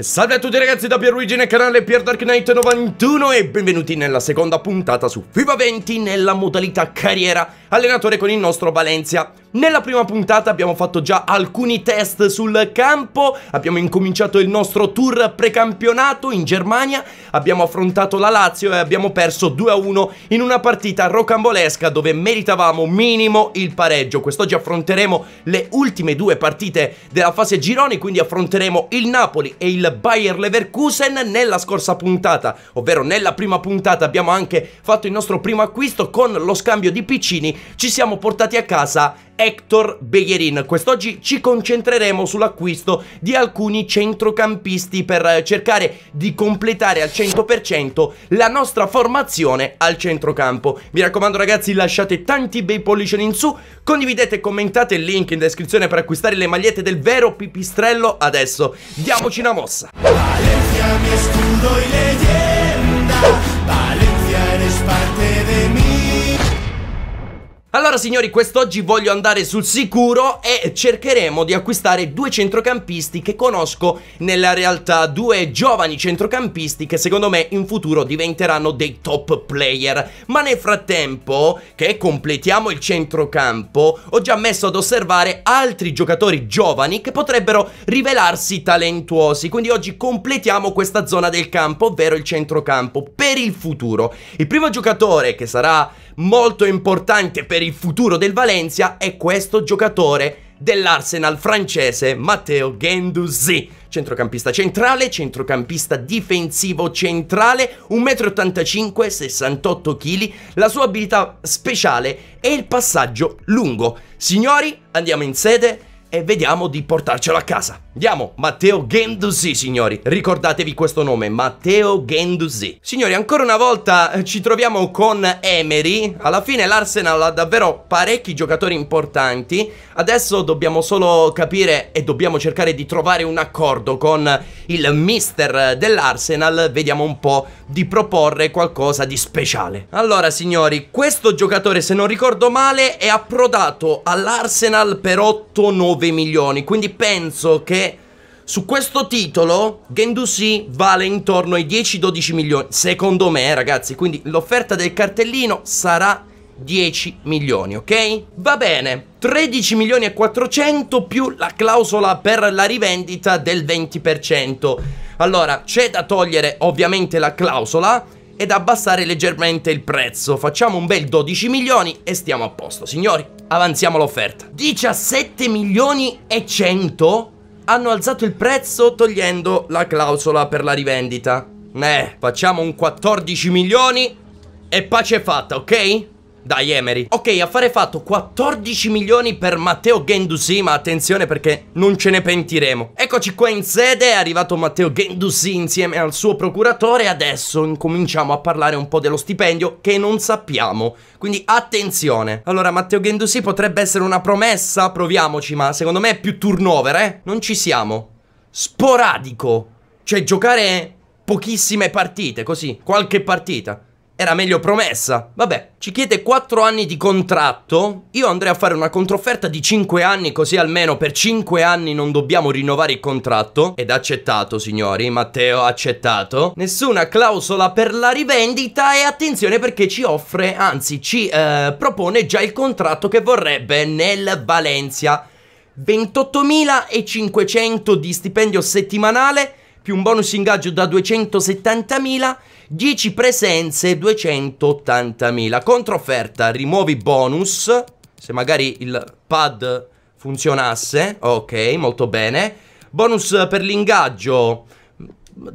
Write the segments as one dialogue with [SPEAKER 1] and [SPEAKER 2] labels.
[SPEAKER 1] Salve a tutti ragazzi da Pierluigi nel canale PierDarkKnight91 e benvenuti nella seconda puntata su FIFA 20 nella modalità carriera allenatore con il nostro Valencia nella prima puntata abbiamo fatto già alcuni test sul campo, abbiamo incominciato il nostro tour precampionato in Germania, abbiamo affrontato la Lazio e abbiamo perso 2-1 in una partita rocambolesca dove meritavamo minimo il pareggio. Quest'oggi affronteremo le ultime due partite della fase gironi, quindi affronteremo il Napoli e il Bayer Leverkusen nella scorsa puntata, ovvero nella prima puntata abbiamo anche fatto il nostro primo acquisto con lo scambio di piccini, ci siamo portati a casa Hector Bellerin. Quest'oggi ci concentreremo sull'acquisto di alcuni centrocampisti per eh, cercare di completare al 100% la nostra formazione al centrocampo. Mi raccomando ragazzi lasciate tanti bei pollici in su, condividete, e commentate il link in descrizione per acquistare le magliette del vero pipistrello adesso. Diamoci una mossa! Valencia, mi escudo Allora signori quest'oggi voglio andare sul sicuro e cercheremo di acquistare due centrocampisti che conosco nella realtà, due giovani centrocampisti che secondo me in futuro diventeranno dei top player, ma nel frattempo che completiamo il centrocampo ho già messo ad osservare altri giocatori giovani che potrebbero rivelarsi talentuosi, quindi oggi completiamo questa zona del campo, ovvero il centrocampo, per il futuro. Il primo giocatore che sarà molto importante per il futuro del Valencia è questo giocatore dell'Arsenal francese Matteo Gendouzi centrocampista centrale, centrocampista difensivo centrale, 1,85 m, 68 kg, la sua abilità speciale è il passaggio lungo. Signori, andiamo in sede, e vediamo di portarcelo a casa. Andiamo, Matteo Genduzzi, signori. Ricordatevi questo nome, Matteo Genduzzi. Signori, ancora una volta eh, ci troviamo con Emery. Alla fine l'Arsenal ha davvero parecchi giocatori importanti. Adesso dobbiamo solo capire e dobbiamo cercare di trovare un accordo con il mister dell'Arsenal. Vediamo un po' di proporre qualcosa di speciale. Allora, signori, questo giocatore, se non ricordo male, è approdato all'Arsenal per 8-9 9 milioni, quindi penso che su questo titolo Gendusi vale intorno ai 10-12 milioni, secondo me ragazzi, quindi l'offerta del cartellino sarà 10 milioni, ok? Va bene, 13 milioni e 400 più la clausola per la rivendita del 20%. Allora, c'è da togliere ovviamente la clausola, ed abbassare leggermente il prezzo. Facciamo un bel 12 milioni e stiamo a posto, signori. Avanziamo l'offerta. 17 milioni e 100 hanno alzato il prezzo togliendo la clausola per la rivendita. Eh, facciamo un 14 milioni e pace fatta, ok? Dai Emery Ok affare fatto 14 milioni per Matteo Gendusi Ma attenzione perché non ce ne pentiremo Eccoci qua in sede È arrivato Matteo Gendusi insieme al suo procuratore Adesso incominciamo a parlare un po' dello stipendio Che non sappiamo Quindi attenzione Allora Matteo Gendusi potrebbe essere una promessa Proviamoci ma secondo me è più turnover eh Non ci siamo Sporadico Cioè giocare pochissime partite così Qualche partita era meglio promessa. Vabbè, ci chiede 4 anni di contratto. Io andrei a fare una controfferta di 5 anni, così almeno per 5 anni non dobbiamo rinnovare il contratto. Ed accettato, signori. Matteo accettato. Nessuna clausola per la rivendita e attenzione perché ci offre, anzi ci eh, propone già il contratto che vorrebbe nel Valencia. 28.500 di stipendio settimanale più un bonus ingaggio da 270.000 10 presenze, 280.000. Controfferta, rimuovi bonus, se magari il pad funzionasse, ok, molto bene. Bonus per l'ingaggio,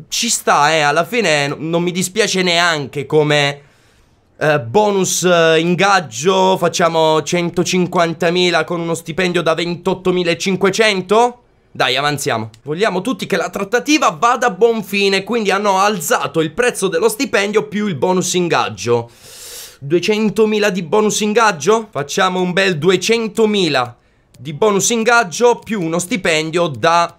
[SPEAKER 1] ci sta, eh, alla fine non mi dispiace neanche come... Eh, bonus eh, ingaggio, facciamo 150.000 con uno stipendio da 28.500? Dai, avanziamo. Vogliamo tutti che la trattativa vada a buon fine, quindi hanno alzato il prezzo dello stipendio più il bonus ingaggio. 200.000 di bonus ingaggio? Facciamo un bel 200.000 di bonus ingaggio più uno stipendio da...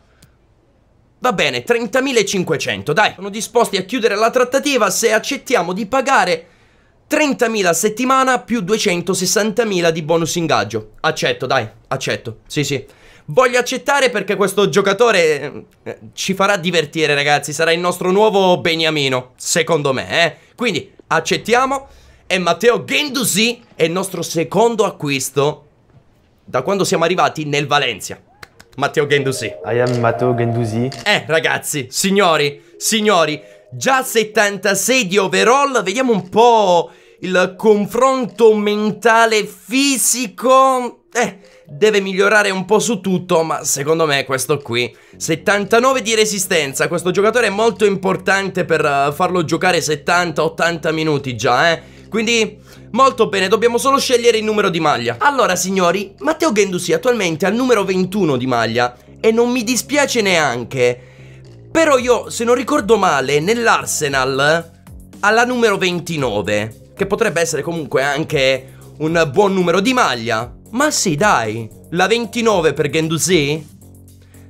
[SPEAKER 1] Va bene, 30.500, dai. Sono disposti a chiudere la trattativa se accettiamo di pagare 30.000 a settimana più 260.000 di bonus ingaggio. Accetto, dai, accetto. Sì, sì. Voglio accettare perché questo giocatore eh, ci farà divertire ragazzi, sarà il nostro nuovo Beniamino, secondo me, eh. Quindi accettiamo e Matteo Gendusi è il nostro secondo acquisto da quando siamo arrivati nel Valencia. Matteo Gendusi. I am Matteo Gendusi. Eh ragazzi, signori, signori, già 76 di overall, vediamo un po' il confronto mentale fisico. Eh deve migliorare un po' su tutto, ma secondo me questo qui. 79 di resistenza, questo giocatore è molto importante per eh, farlo giocare 70-80 minuti già, eh. Quindi molto bene, dobbiamo solo scegliere il numero di maglia. Allora signori, Matteo Gendusi attualmente è al numero 21 di maglia e non mi dispiace neanche. Però io, se non ricordo male, nell'Arsenal alla numero 29, che potrebbe essere comunque anche un buon numero di maglia. Ma sì, dai. La 29 per Gendouzi?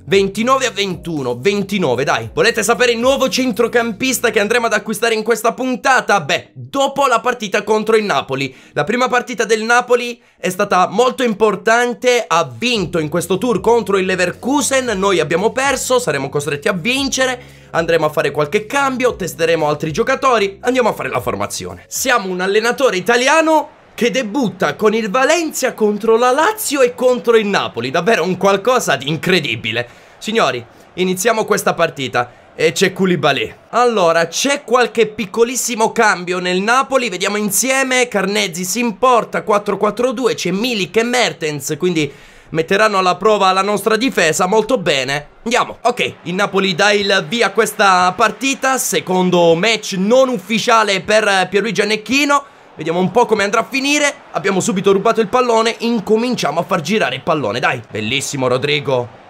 [SPEAKER 1] 29 a 21, 29 dai Volete sapere il nuovo centrocampista che andremo ad acquistare in questa puntata? Beh, dopo la partita contro il Napoli La prima partita del Napoli è stata molto importante Ha vinto in questo tour contro il Leverkusen Noi abbiamo perso, saremo costretti a vincere andremo a fare qualche cambio, testeremo altri giocatori, andiamo a fare la formazione. Siamo un allenatore italiano che debutta con il Valencia contro la Lazio e contro il Napoli. Davvero un qualcosa di incredibile. Signori, iniziamo questa partita. E c'è Koulibaly Allora c'è qualche piccolissimo cambio nel Napoli Vediamo insieme Carnezzi si importa 4-4-2 C'è Milik e Mertens Quindi metteranno alla prova la nostra difesa molto bene. Andiamo. Ok, il Napoli dà il via a questa partita, secondo match non ufficiale per Pierluigi Anecchino. Vediamo un po' come andrà a finire. Abbiamo subito rubato il pallone. Incominciamo a far girare il pallone, dai. Bellissimo, Rodrigo.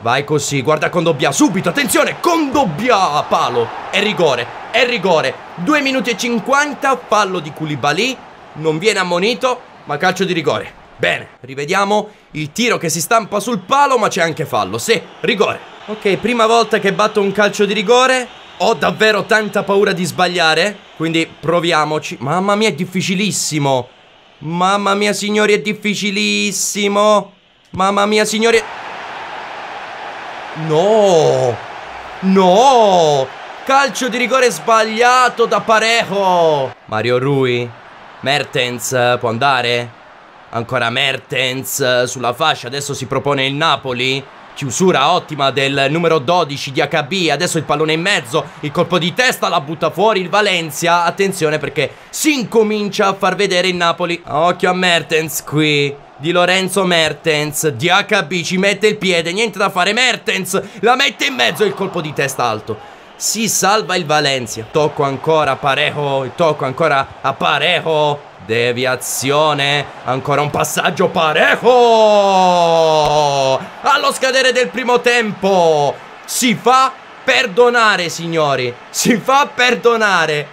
[SPEAKER 1] Vai così, guarda Condobbia, subito, attenzione, Condobbia, palo, è rigore, è rigore, 2 minuti e 50, fallo di Koulibaly, non viene ammonito, ma calcio di rigore. Bene, rivediamo il tiro che si stampa sul palo, ma c'è anche fallo, sì, rigore. Ok, prima volta che batto un calcio di rigore, ho davvero tanta paura di sbagliare, quindi proviamoci. Mamma mia, è difficilissimo. Mamma mia, signori, è difficilissimo. Mamma mia, signori... No! No! Calcio di rigore sbagliato da Parejo! Mario Rui? Mertens può andare? Ancora Mertens sulla fascia, adesso si propone il Napoli? Chiusura ottima del numero 12 di HB, adesso il pallone in mezzo, il colpo di testa la butta fuori il Valencia, attenzione perché si incomincia a far vedere il Napoli. Occhio a Mertens qui, di Lorenzo Mertens, di HB ci mette il piede, niente da fare, Mertens la mette in mezzo il colpo di testa alto. Si salva il Valencia, tocco ancora a Parejo, tocco ancora a Parejo, Deviazione, ancora un passaggio parejo! Allo scadere del primo tempo si fa perdonare, signori, si fa perdonare.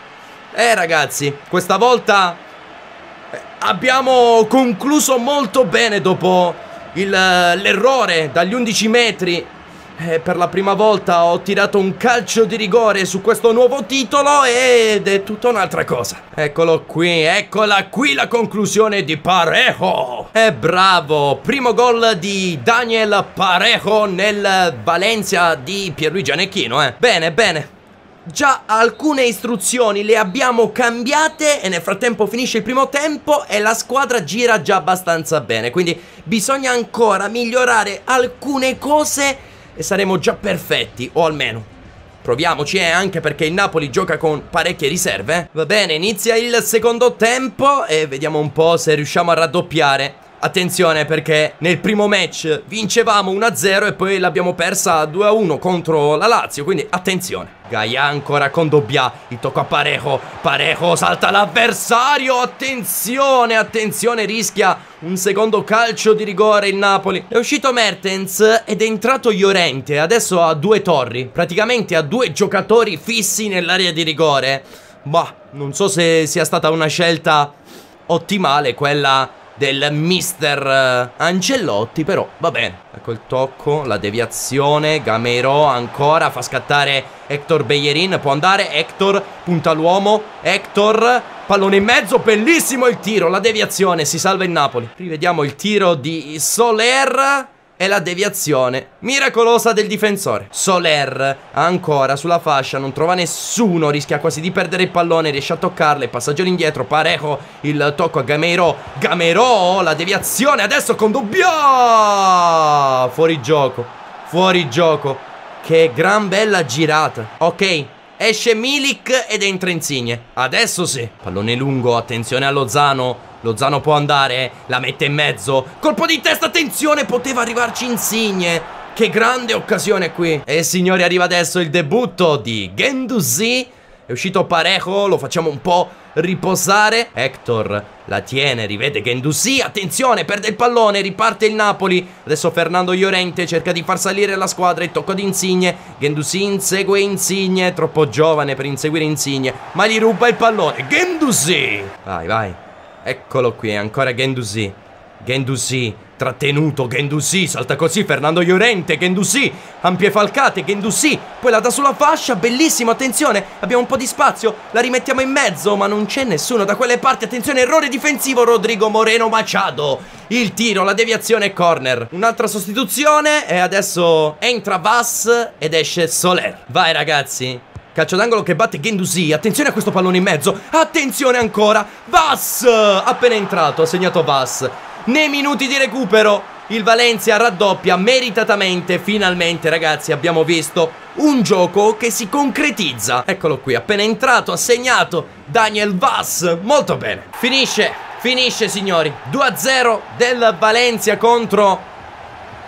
[SPEAKER 1] Eh ragazzi, questa volta eh, abbiamo concluso molto bene dopo eh, l'errore dagli 11 metri e eh, per la prima volta ho tirato un calcio di rigore su questo nuovo titolo ed è tutta un'altra cosa. Eccolo qui, eccola qui la conclusione di Parejo. E bravo, primo gol di Daniel Parejo nel Valencia di Pierluigi Anecchino, eh. Bene, bene. Già alcune istruzioni le abbiamo cambiate e nel frattempo finisce il primo tempo e la squadra gira già abbastanza bene, quindi bisogna ancora migliorare alcune cose e saremo già perfetti, o almeno Proviamoci eh, anche perché il Napoli gioca con parecchie riserve eh. Va bene, inizia il secondo tempo e vediamo un po' se riusciamo a raddoppiare Attenzione perché nel primo match vincevamo 1-0 e poi l'abbiamo persa 2-1 contro la Lazio, quindi attenzione. Gaia ancora con Dobbia, il tocco a Parejo, Parejo salta l'avversario, attenzione, attenzione, rischia un secondo calcio di rigore il Napoli. È uscito Mertens ed è entrato Llorente, adesso ha due torri, praticamente ha due giocatori fissi nell'area di rigore. Ma non so se sia stata una scelta ottimale quella del mister eh, Ancellotti, però va bene. Ecco il tocco, la deviazione, Gamero ancora, fa scattare Hector Beyerin, può andare, Hector punta l'uomo, Hector, pallone in mezzo, bellissimo il tiro, la deviazione, si salva il Napoli. Rivediamo il tiro di Soler, e la deviazione miracolosa del difensore. Soler ancora sulla fascia, non trova nessuno, rischia quasi di perdere il pallone, riesce a toccarle, passaggio indietro, Parejo, il tocco a Gamero, Gamero, la deviazione, adesso con Dubbio! Fuori gioco, fuori gioco, che gran bella girata, ok? Esce Milik ed entra Insigne. Adesso sì. Pallone lungo, attenzione a Lozano. Lozano può andare, la mette in mezzo. Colpo di testa, attenzione, poteva arrivarci Insigne. Che grande occasione qui. E signori, arriva adesso il debutto di Genduzi è uscito parejo, lo facciamo un po' riposare. Hector la tiene, rivede Gendouzi, attenzione, perde il pallone, riparte il Napoli. Adesso Fernando Llorente cerca di far salire la squadra, il tocco di Insigne. Gendouzi insegue Insigne, troppo giovane per inseguire Insigne, ma gli ruba il pallone. Gendouzi! Vai, vai. Eccolo qui, ancora Gendouzi. Gendouzi Trattenuto, Gendouzi, salta così, Fernando Llorente, Gendouzi, ampie falcate, Gendouzi, poi la dà sulla fascia, bellissimo, attenzione, abbiamo un po' di spazio, la rimettiamo in mezzo, ma non c'è nessuno da quelle parti, attenzione, errore difensivo, Rodrigo Moreno Machado, il tiro, la deviazione corner. Un'altra sostituzione e adesso entra Vass ed esce Soler. Vai ragazzi, Calcio d'angolo che batte Gendusi. Attenzione a questo pallone in mezzo. Attenzione ancora. Vass! Appena entrato ha segnato Vass nei minuti di recupero. Il Valencia raddoppia meritatamente, finalmente ragazzi abbiamo visto un gioco che si concretizza. Eccolo qui, appena entrato ha segnato Daniel Vass, molto bene. Finisce, finisce signori, 2-0 del Valencia contro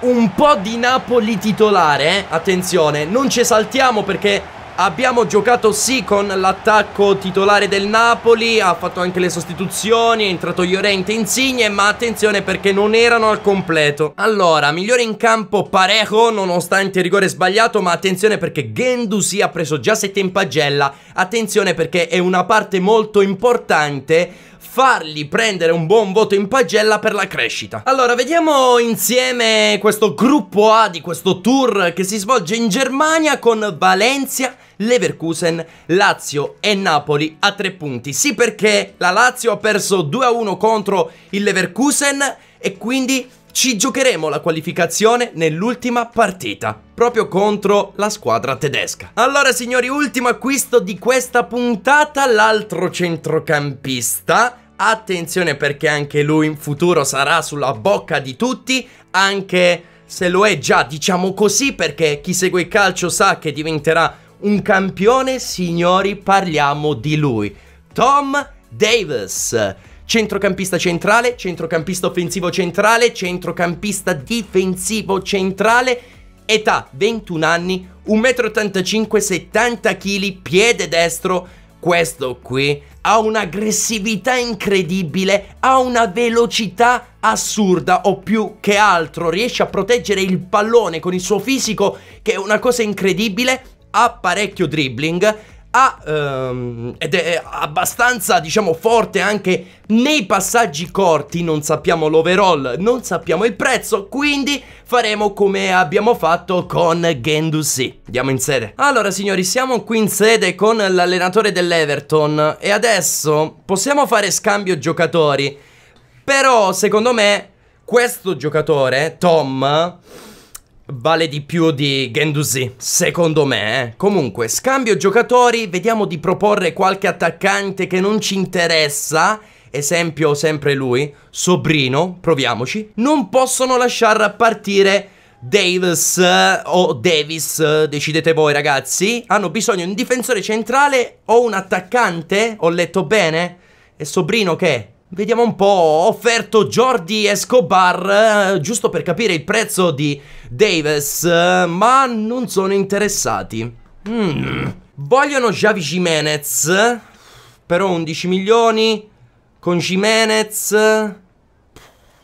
[SPEAKER 1] un po' di Napoli titolare, eh? attenzione, non ci saltiamo perché Abbiamo giocato sì con l'attacco titolare del Napoli, ha fatto anche le sostituzioni, è entrato Llorente Insigne, ma attenzione perché non erano al completo. Allora, migliore in campo Parejo, nonostante il rigore sbagliato, ma attenzione perché Gendusi ha preso già 7 in pagella, attenzione perché è una parte molto importante fargli prendere un buon voto in pagella per la crescita. Allora, vediamo insieme questo gruppo A di questo tour che si svolge in Germania con Valencia, Leverkusen, Lazio e Napoli a tre punti. Sì perché la Lazio ha perso 2-1 contro il Leverkusen e quindi ci giocheremo la qualificazione nell'ultima partita, proprio contro la squadra tedesca. Allora signori, ultimo acquisto di questa puntata, l'altro centrocampista Attenzione perché anche lui in futuro sarà sulla bocca di tutti, anche se lo è già, diciamo così, perché chi segue il calcio sa che diventerà un campione, signori, parliamo di lui. Tom Davis, centrocampista centrale, centrocampista offensivo centrale, centrocampista difensivo centrale, età 21 anni, 1,85 m, 70 kg, piede destro, questo qui ha un'aggressività incredibile, ha una velocità assurda o più che altro riesce a proteggere il pallone con il suo fisico che è una cosa incredibile, ha parecchio dribbling ha, um, ed è abbastanza, diciamo, forte anche nei passaggi corti, non sappiamo l'overall, non sappiamo il prezzo, quindi faremo come abbiamo fatto con Gendouzi. Andiamo in sede. Allora signori, siamo qui in sede con l'allenatore dell'Everton e adesso possiamo fare scambio giocatori, però secondo me questo giocatore, Tom vale di più di Genduzi, secondo me. Eh. Comunque, scambio giocatori, vediamo di proporre qualche attaccante che non ci interessa. Esempio sempre lui, Sobrino, proviamoci. Non possono lasciar partire Davis eh, o Davis, eh, decidete voi ragazzi. Hanno bisogno di un difensore centrale o un attaccante, ho letto bene? E Sobrino che è? Vediamo un po', ho offerto Jordi Escobar, eh, giusto per capire il prezzo di Davis, eh, ma non sono interessati. Mm. Vogliono Xavi Jimenez, però 11 milioni, con Jimenez,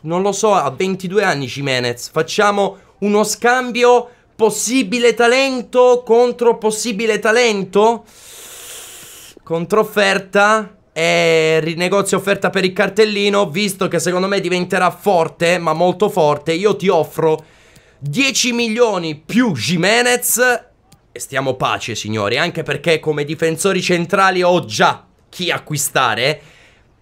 [SPEAKER 1] non lo so, ha 22 anni Jimenez, facciamo uno scambio possibile talento contro possibile talento? Controfferta? E rinegozio offerta per il cartellino, visto che secondo me diventerà forte, ma molto forte, io ti offro 10 milioni più Jimenez e stiamo pace signori, anche perché come difensori centrali ho già chi acquistare,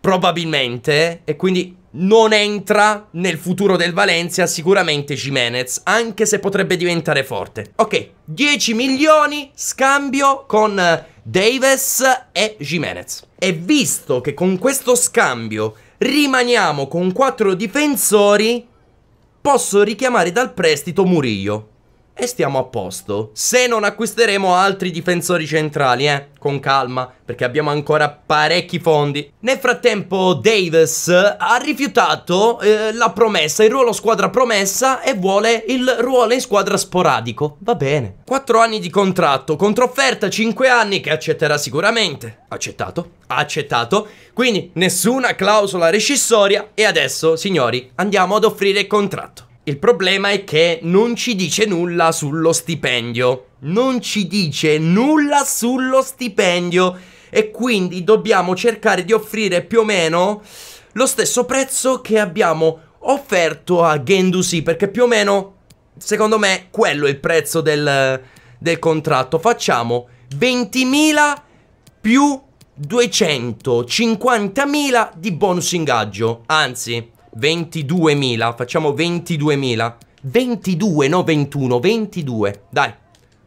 [SPEAKER 1] probabilmente, e quindi non entra nel futuro del Valencia sicuramente Jimenez, anche se potrebbe diventare forte. Ok, 10 milioni, scambio con eh, Davis e Jimenez. E visto che con questo scambio rimaniamo con 4 difensori, posso richiamare dal prestito Murillo e stiamo a posto. Se non acquisteremo altri difensori centrali, eh, con calma, perché abbiamo ancora parecchi fondi. Nel frattempo Davis ha rifiutato eh, la promessa, il ruolo squadra promessa e vuole il ruolo in squadra sporadico. Va bene. 4 anni di contratto, controfferta 5 anni che accetterà sicuramente. Accettato, accettato. Quindi nessuna clausola rescissoria e adesso, signori, andiamo ad offrire il contratto. Il problema è che non ci dice nulla sullo stipendio. Non ci dice nulla sullo stipendio. E quindi dobbiamo cercare di offrire più o meno lo stesso prezzo che abbiamo offerto a Gendusi. Perché più o meno, secondo me, quello è il prezzo del, del contratto. Facciamo 20.000 più 250.000 di bonus ingaggio. Anzi... 22.000, facciamo 22.000. 22, no 21, 22. Dai.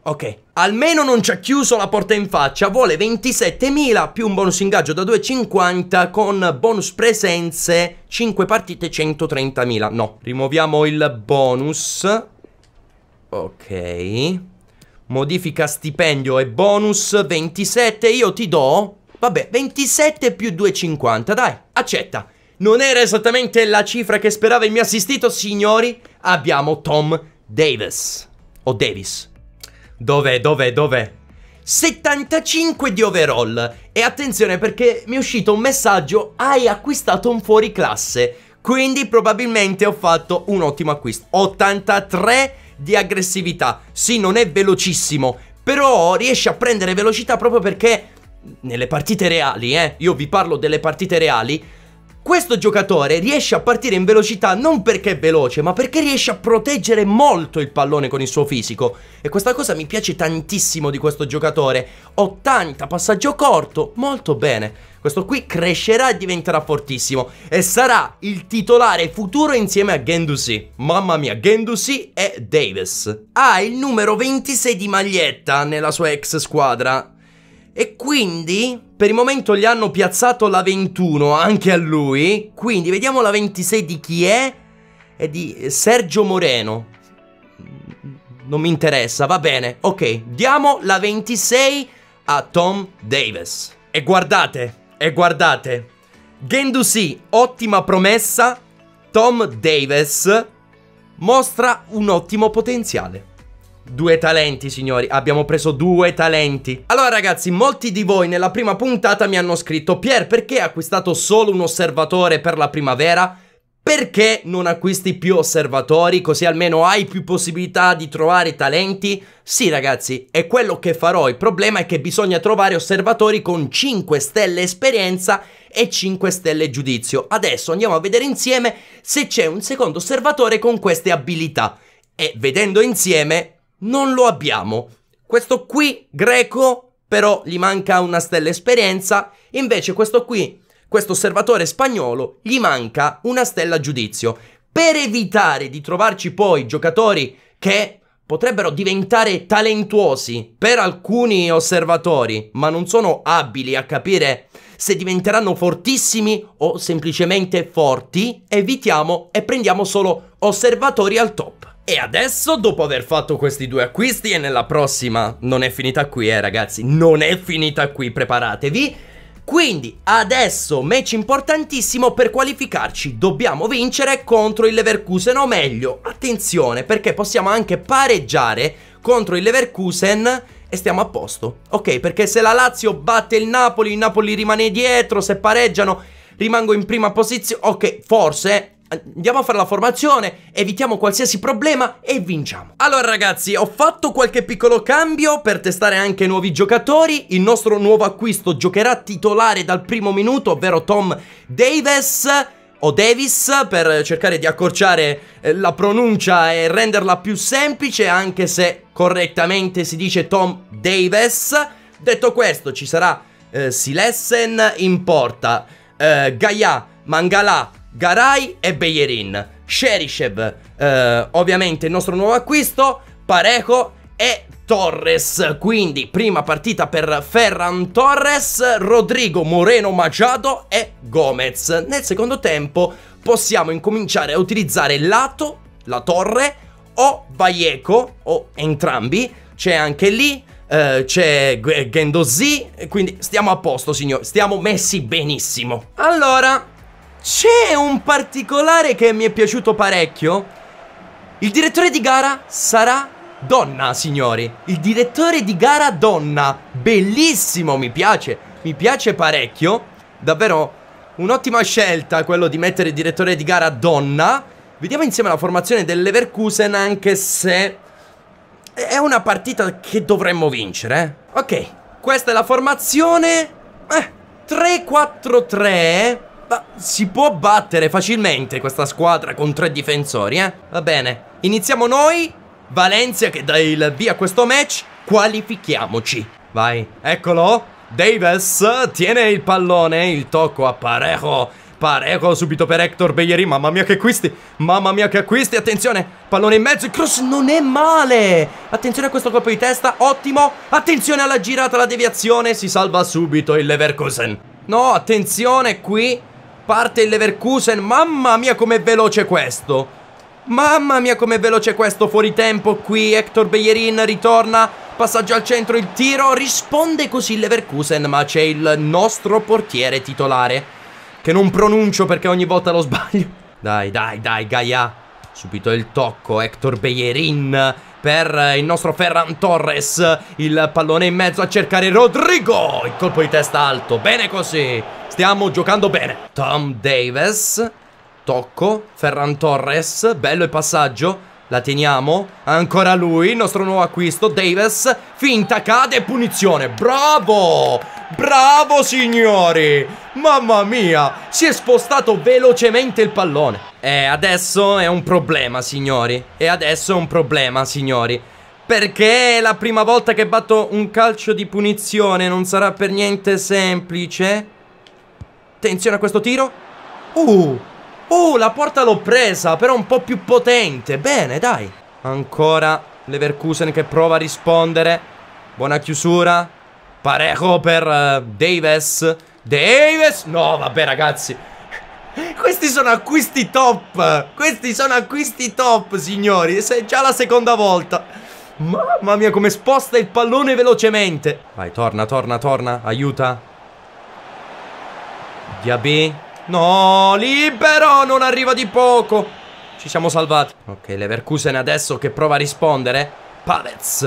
[SPEAKER 1] Ok, almeno non ci ha chiuso la porta in faccia, vuole 27.000 più un bonus ingaggio da 2,50 con bonus presenze 5 partite 130.000. No, rimuoviamo il bonus. Ok. Modifica stipendio e bonus 27, io ti do... Vabbè, 27 più 2,50, dai, accetta. Non era esattamente la cifra che sperava il mio assistito, signori. Abbiamo Tom Davis. O Davis. Dov'è, dov'è, dov'è? 75 di overall. E attenzione perché mi è uscito un messaggio, hai acquistato un fuori classe. Quindi probabilmente ho fatto un ottimo acquisto. 83 di aggressività. Sì, non è velocissimo, però riesce a prendere velocità proprio perché nelle partite reali, eh, io vi parlo delle partite reali, questo giocatore riesce a partire in velocità non perché è veloce, ma perché riesce a proteggere molto il pallone con il suo fisico. E questa cosa mi piace tantissimo di questo giocatore. 80, passaggio corto, molto bene. Questo qui crescerà e diventerà fortissimo e sarà il titolare futuro insieme a Gendouzi. Mamma mia, Gendouzi e Davis. Ha ah, il numero 26 di maglietta nella sua ex squadra e quindi per il momento gli hanno piazzato la 21 anche a lui. Quindi vediamo la 26 di chi è. È di eh, Sergio Moreno. Non mi interessa, va bene. Ok, diamo la 26 a Tom Davis. E guardate, e guardate. Gendusi, ottima promessa. Tom Davis mostra un ottimo potenziale. Due talenti, signori. Abbiamo preso due talenti. Allora, ragazzi, molti di voi nella prima puntata mi hanno scritto Pier, perché hai acquistato solo un osservatore per la primavera? Perché non acquisti più osservatori così almeno hai più possibilità di trovare talenti? Sì ragazzi, è quello che farò, il problema è che bisogna trovare osservatori con 5 stelle esperienza e 5 stelle giudizio. Adesso andiamo a vedere insieme se c'è un secondo osservatore con queste abilità e vedendo insieme non lo abbiamo. Questo qui, greco, però gli manca una stella esperienza, invece questo qui, questo osservatore spagnolo, gli manca una stella giudizio. Per evitare di trovarci poi giocatori che potrebbero diventare talentuosi per alcuni osservatori, ma non sono abili a capire se diventeranno fortissimi o semplicemente forti, evitiamo e prendiamo solo osservatori al top. E adesso, dopo aver fatto questi due acquisti e nella prossima non è finita qui, eh ragazzi, non è finita qui, preparatevi. Quindi adesso match importantissimo per qualificarci, dobbiamo vincere contro il Leverkusen o meglio, attenzione perché possiamo anche pareggiare contro il Leverkusen e stiamo a posto. Ok, perché se la Lazio batte il Napoli, il Napoli rimane dietro, se pareggiano rimango in prima posizione, ok, forse andiamo a fare la formazione, evitiamo qualsiasi problema e vinciamo. Allora ragazzi, ho fatto qualche piccolo cambio per testare anche nuovi giocatori. Il nostro nuovo acquisto giocherà titolare dal primo minuto, ovvero Tom Davis o Davis per cercare di accorciare eh, la pronuncia e renderla più semplice anche se correttamente si dice Tom Davis. Detto questo ci sarà eh, Silessen in porta, eh, Gaia, Mangala, Garay e Beyerin, Sherishev, eh, ovviamente il nostro nuovo acquisto, Pareco e Torres. Quindi prima partita per Ferran Torres, Rodrigo Moreno Maciado e Gomez. Nel secondo tempo possiamo incominciare a utilizzare Lato, la torre, o Valleco, o entrambi. C'è anche lì, eh, c'è Gendosì, quindi stiamo a posto signori, stiamo messi benissimo. Allora, c'è un particolare che mi è piaciuto parecchio. Il direttore di gara sarà donna, signori. Il direttore di gara donna. Bellissimo, mi piace. Mi piace parecchio. Davvero un'ottima scelta quello di mettere il direttore di gara donna. Vediamo insieme la formazione dell'Everkusen anche se è una partita che dovremmo vincere. Eh. Ok, questa è la formazione. Eh, 3-4-3. Ma si può battere facilmente questa squadra con tre difensori, eh? Va bene, iniziamo noi. Valencia che dà il via a questo match. Qualifichiamoci. Vai, eccolo. Davis tiene il pallone, il tocco a Parejo. Parejo subito per Hector Bellerin. Mamma mia che acquisti, mamma mia che acquisti. Attenzione, pallone in mezzo, il cross non è male. Attenzione a questo colpo di testa, ottimo. Attenzione alla girata, alla deviazione. Si salva subito il Leverkusen. No, attenzione qui. Parte il Leverkusen, mamma mia com'è veloce questo! Mamma mia com'è veloce questo fuori tempo qui, Hector Bellerin ritorna, passaggio al centro, il tiro, risponde così il Leverkusen ma c'è il nostro portiere titolare che non pronuncio perché ogni volta lo sbaglio. Dai, dai, dai, Gaia. Subito il tocco, Hector Bellerin per il nostro Ferran Torres. Il pallone in mezzo a cercare Rodrigo. Il colpo di testa alto. Bene così. Stiamo giocando bene. Tom Davis. Tocco. Ferran Torres. Bello il passaggio. La teniamo. Ancora lui, il nostro nuovo acquisto, Davis. Finta, cade, punizione. Bravo! Bravo signori! Mamma mia, si è spostato velocemente il pallone. E adesso è un problema signori, e adesso è un problema signori. Perché è la prima volta che batto un calcio di punizione, non sarà per niente semplice. Attenzione a questo tiro. Uh, uh, la porta l'ho presa, però un po' più potente. Bene, dai. Ancora Leverkusen che prova a rispondere. Buona chiusura. Pareco per uh, Davis. Davis! No, vabbè ragazzi. Questi sono acquisti top. Questi sono acquisti top, signori. È già la seconda volta. Mamma mia, come sposta il pallone velocemente. Vai, torna, torna, torna. Aiuta. Diabé. No, libero, non arriva di poco. Ci siamo salvati. Ok, Leverkusen adesso che prova a rispondere. Pavez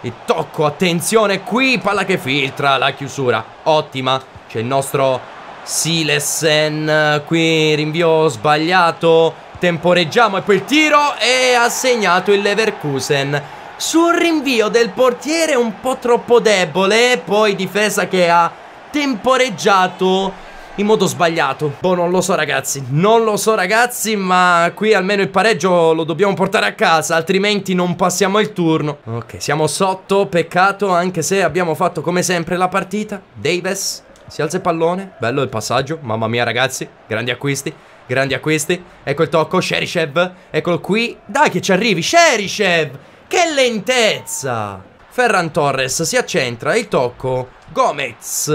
[SPEAKER 1] e tocco, attenzione qui, palla che filtra, la chiusura, ottima, c'è il nostro Silesen, qui rinvio sbagliato, temporeggiamo e poi il tiro e ha segnato il Leverkusen sul rinvio del portiere un po' troppo debole, poi difesa che ha temporeggiato in modo sbagliato. Boh, non lo so ragazzi, non lo so ragazzi, ma qui almeno il pareggio lo dobbiamo portare a casa, altrimenti non passiamo il turno. Ok, siamo sotto, peccato, anche se abbiamo fatto come sempre la partita. Davis, si alza il pallone, bello il passaggio, mamma mia ragazzi, grandi acquisti. Grandi acquisti, ecco il tocco, Sherishev, eccolo qui, dai che ci arrivi, Sherishev, che lentezza! Ferran Torres si accentra, il tocco, Gomez,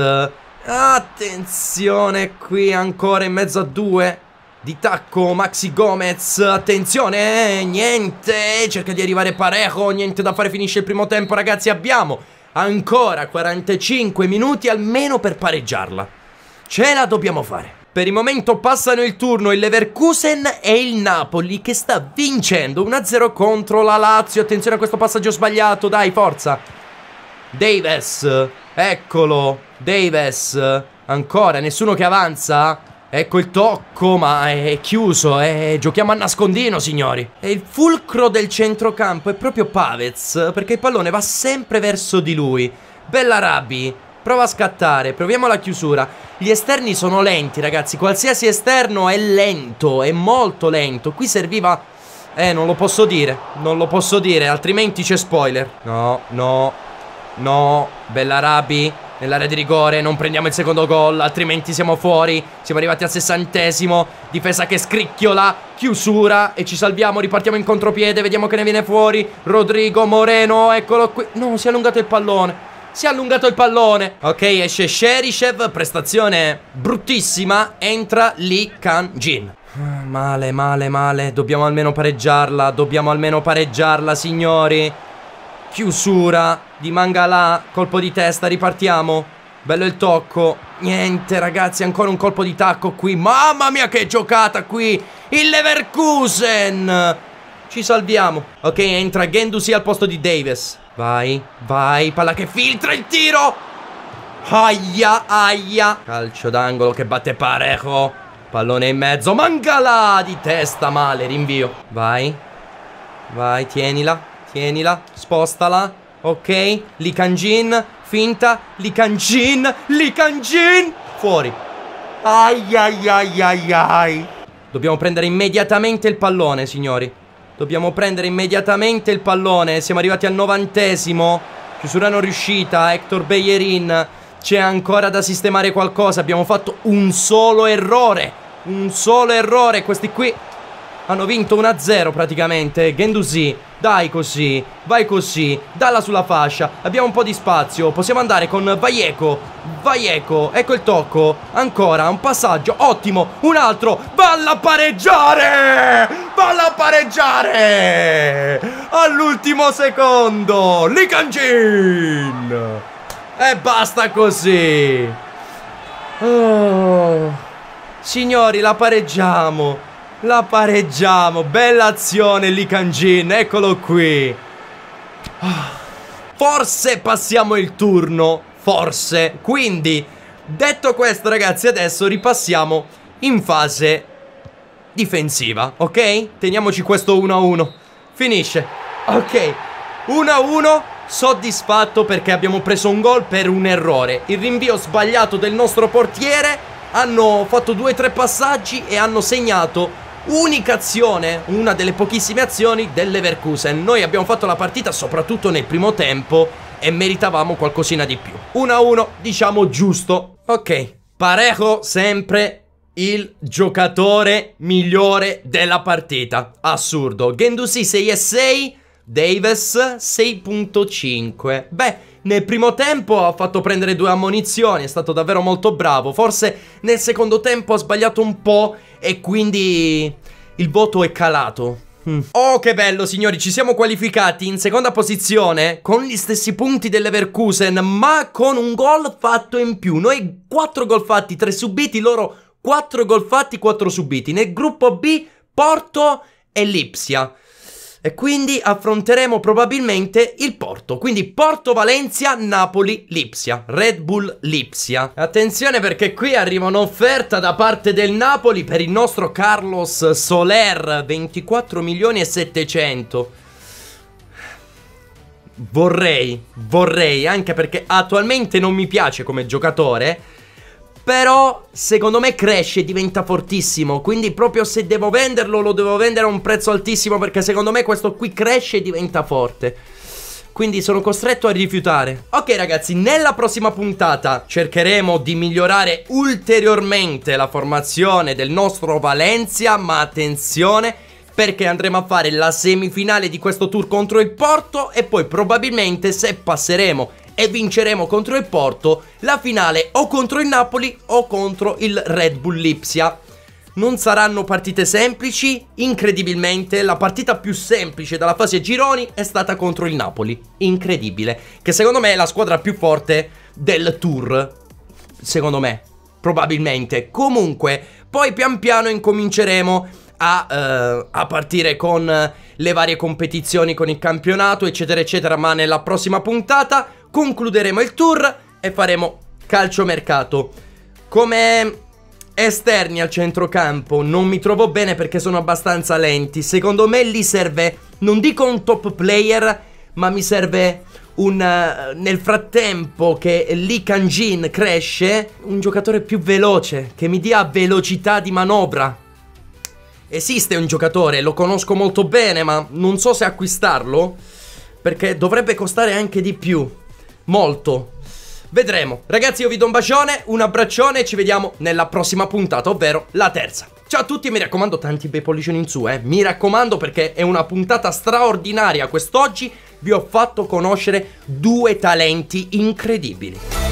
[SPEAKER 1] Attenzione qui ancora in mezzo a due di tacco Maxi Gomez attenzione eh, niente cerca di arrivare parejo niente da fare finisce il primo tempo ragazzi abbiamo ancora 45 minuti almeno per pareggiarla ce la dobbiamo fare per il momento passano il turno il Leverkusen e il Napoli che sta vincendo 1-0 contro la Lazio attenzione a questo passaggio sbagliato dai forza Davis Eccolo, Davis, ancora, nessuno che avanza. Ecco il tocco, ma è chiuso, eh. giochiamo a nascondino, signori. E il fulcro del centrocampo è proprio Pavez, perché il pallone va sempre verso di lui. Bella Rabi, prova a scattare, proviamo la chiusura. Gli esterni sono lenti, ragazzi, qualsiasi esterno è lento, è molto lento. Qui serviva... Eh, non lo posso dire, non lo posso dire, altrimenti c'è spoiler. No, no, No, bella Rabi nell'area di rigore, non prendiamo il secondo gol, altrimenti siamo fuori. Siamo arrivati al sessantesimo, difesa che scricchiola, chiusura e ci salviamo, ripartiamo in contropiede, vediamo che ne viene fuori. Rodrigo Moreno, eccolo qui. No, si è allungato il pallone. Si è allungato il pallone. Ok, esce Sherishev, prestazione bruttissima, entra Lee Kan-jin. Male, male, male, dobbiamo almeno pareggiarla, dobbiamo almeno pareggiarla, signori. Chiusura di Mangala, colpo di testa, ripartiamo. Bello il tocco. Niente ragazzi, ancora un colpo di tacco qui. Mamma mia che giocata qui. Il Leverkusen. Ci salviamo. Ok, entra Gendusi al posto di Davis. Vai, vai, palla che filtra il tiro. Aia, aia. Calcio d'angolo che batte parejo. Pallone in mezzo. Mangala di testa male, rinvio. Vai. Vai, tienila, tienila, spostala ok? Li Kanjin, finta, Li Kanjin, Li Kanjin, fuori. Ai ai ai ai ai. Dobbiamo prendere immediatamente il pallone, signori. Dobbiamo prendere immediatamente il pallone. Siamo arrivati al novantesimo. Chiusura non riuscita, Hector Beyerin. C'è ancora da sistemare qualcosa. Abbiamo fatto un solo errore. Un solo errore. Questi qui hanno vinto 1-0 praticamente. Gendusi, dai così, vai così, dalla sulla fascia. Abbiamo un po' di spazio, possiamo andare con Vaieco. Vaieco, ecco il tocco. Ancora, un passaggio, ottimo, un altro. Valla a pareggiare! Valla a pareggiare! All'ultimo secondo, Likanjin! E basta così! Oh. Signori, la pareggiamo! La pareggiamo, bella azione Lee Kang-jin, eccolo qui. Forse passiamo il turno, forse. Quindi, detto questo ragazzi, adesso ripassiamo in fase difensiva, ok? Teniamoci questo 1-1. Finisce. Ok, 1-1, soddisfatto perché abbiamo preso un gol per un errore. Il rinvio sbagliato del nostro portiere, hanno fatto 2-3 passaggi e hanno segnato unica azione, una delle pochissime azioni dell'Everkusen. Noi abbiamo fatto la partita soprattutto nel primo tempo e meritavamo qualcosina di più. 1-1, diciamo giusto. Ok, Parejo sempre il giocatore migliore della partita. Assurdo. Gendusi 6 e 6, Davis 6.5. Beh... Nel primo tempo ha fatto prendere due ammonizioni, è stato davvero molto bravo. Forse nel secondo tempo ha sbagliato un po' e quindi il voto è calato. Mm. Oh che bello signori ci siamo qualificati in seconda posizione con gli stessi punti dell'Everkusen ma con un gol fatto in più Noi 4 gol fatti 3 subiti loro 4 gol fatti 4 subiti Nel gruppo B Porto e Lipsia e quindi affronteremo probabilmente il Porto. Quindi Porto Valencia, Napoli, Lipsia, Red Bull Lipsia. Attenzione perché qui arriva un'offerta da parte del Napoli per il nostro Carlos Soler, 24 milioni e 700. Vorrei, vorrei, anche perché attualmente non mi piace come giocatore però secondo me cresce e diventa fortissimo Quindi proprio se devo venderlo lo devo vendere a un prezzo altissimo Perché secondo me questo qui cresce e diventa forte quindi sono costretto a rifiutare Ok ragazzi, nella prossima puntata cercheremo di migliorare ulteriormente la formazione del nostro Valencia Ma attenzione, perché andremo a fare la semifinale di questo tour contro il Porto e poi probabilmente se passeremo e vinceremo contro il Porto la finale o contro il Napoli o contro il Red Bull Lipsia. Non saranno partite semplici, incredibilmente la partita più semplice dalla fase gironi è stata contro il Napoli, incredibile, che secondo me è la squadra più forte del tour, secondo me, probabilmente. Comunque, poi pian piano incominceremo a, uh, a partire con le varie competizioni, con il campionato, eccetera, eccetera, ma nella prossima puntata concluderemo il tour e faremo calciomercato. Come esterni al centrocampo non mi trovo bene perché sono abbastanza lenti. Secondo me lì serve, non dico un top player, ma mi serve un... Uh, nel frattempo che Lee Kanjin cresce, un giocatore più veloce, che mi dia velocità di manovra. Esiste un giocatore, lo conosco molto bene, ma non so se acquistarlo, perché dovrebbe costare anche di più molto. Vedremo. Ragazzi, io vi do un bacione, un abbraccione e ci vediamo nella prossima puntata, ovvero la terza. Ciao a tutti e mi raccomando tanti bei pollicioni in su, eh. Mi raccomando perché è una puntata straordinaria quest'oggi. Vi ho fatto conoscere due talenti incredibili.